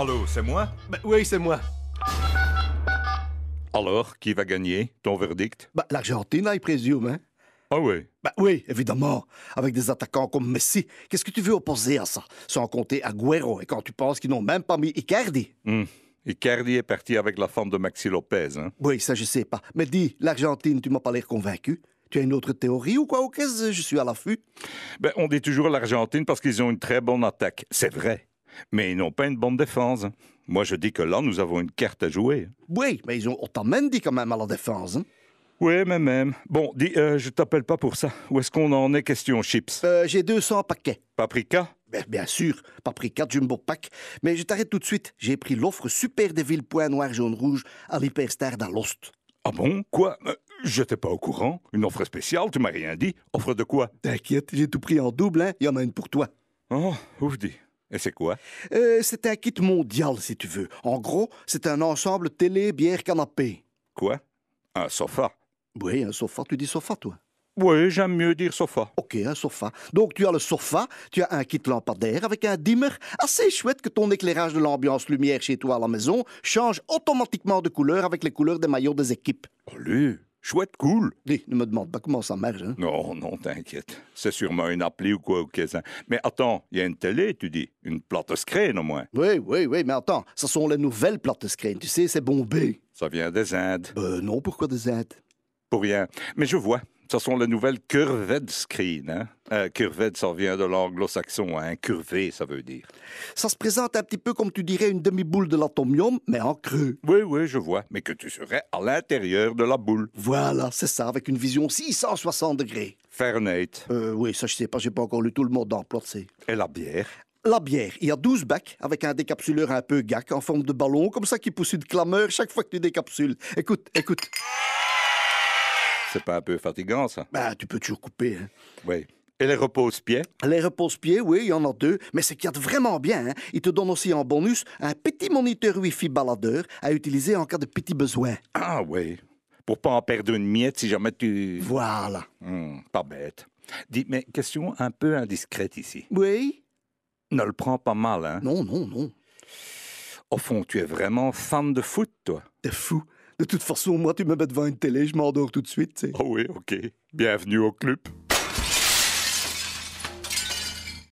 Allô, c'est moi? Ben, oui, c'est moi. Alors, qui va gagner ton verdict? Ben, L'Argentine, I présume, hein? Ah oui? Ben oui, évidemment. Avec des attaquants comme Messi, qu'est-ce que tu veux opposer à ça? Sans compter Agüero, et quand tu penses qu'ils n'ont même pas mis Icardi. Hmm. Icardi est parti avec la femme de Maxi Lopez, hein? Oui, ça, je sais pas. Mais dis, l'Argentine, tu m'as pas l'air convaincu. Tu as une autre théorie ou quoi? Ou qu'est-ce je suis à l'affût? Ben, on dit toujours l'Argentine parce qu'ils ont une très bonne attaque. C'est vrai mais ils n'ont pas une bonne défense. Moi, je dis que là, nous avons une carte à jouer. Oui, mais ils ont autant même dit quand même à la défense. Hein. Oui, mais même. Bon, dis, euh, je t'appelle pas pour ça. Où est-ce qu'on en est question chips euh, J'ai 200 paquets. Paprika ben, bien, sûr, paprika jumbo pack. Mais je t'arrête tout de suite. J'ai pris l'offre super des villes points noir jaune rouge à l'hyperstar dans Lost. Ah bon Quoi euh, Je n'étais pas au courant. Une offre spéciale, tu m'as rien dit. Offre de quoi T'inquiète, j'ai tout pris en double, hein. Il y en a une pour toi. Oh, ouf dis et c'est quoi euh, C'est un kit mondial, si tu veux. En gros, c'est un ensemble télé, bière, canapé. Quoi Un sofa Oui, un sofa. Tu dis sofa, toi oui, j'aime mieux dire sofa. Ok, un sofa. Donc tu as le sofa, tu as un kit lampadaire avec un dimmer. Assez chouette que ton éclairage de l'ambiance lumière chez toi à la maison change automatiquement de couleur avec les couleurs des maillots des équipes. Oh, Chouette cool. Oui, ne me demande pas comment ça marche. Hein. Non, non, t'inquiète. C'est sûrement une appli ou quoi, qu'est-ce. Ça. Mais attends, il y a une télé, tu dis. Une plate screen au moins. Oui, oui, oui, mais attends, ce sont les nouvelles plates screen. Tu sais, c'est bombé. Ça vient des Indes. Euh, non, pourquoi des Indes Pour rien. Mais je vois, ce sont les nouvelles curved screen. Hein? Euh, curved, ça vient de l'anglo-saxon. Hein? Curvé, ça veut dire. Ça se présente un petit peu comme tu dirais une demi-boule de l'atomium, mais en creux. Oui, oui, je vois. Mais que tu serais à l'intérieur de la boule. Voilà, c'est ça, avec une vision 660 degrés. Fahrenheit. Euh, oui, ça, je sais pas, j'ai pas encore lu tout le monde d'emploi, tu Et la bière la bière. Il y a 12 bacs avec un décapsuleur un peu gac en forme de ballon, comme ça qui pousse une clameur chaque fois que tu décapsules. Écoute, écoute. C'est pas un peu fatigant, ça Bah, tu peux toujours couper. Hein. Oui. Et les repose-pieds Les repose-pieds, oui, il y en a deux, mais c'est qu'il y vraiment bien, hein, ils te donnent aussi en bonus un petit moniteur Wi-Fi baladeur à utiliser en cas de petits besoins. Ah oui, pour pas en perdre une miette si jamais tu... Voilà. Hum, pas bête. Dis, mais question un peu indiscrète ici. Oui Ne le prends pas mal, hein Non, non, non. Au fond, tu es vraiment fan de foot, toi De fou de toute façon, moi, tu me mets devant une télé, je m'endors tout de suite. Oh oui, ok. Bienvenue au club.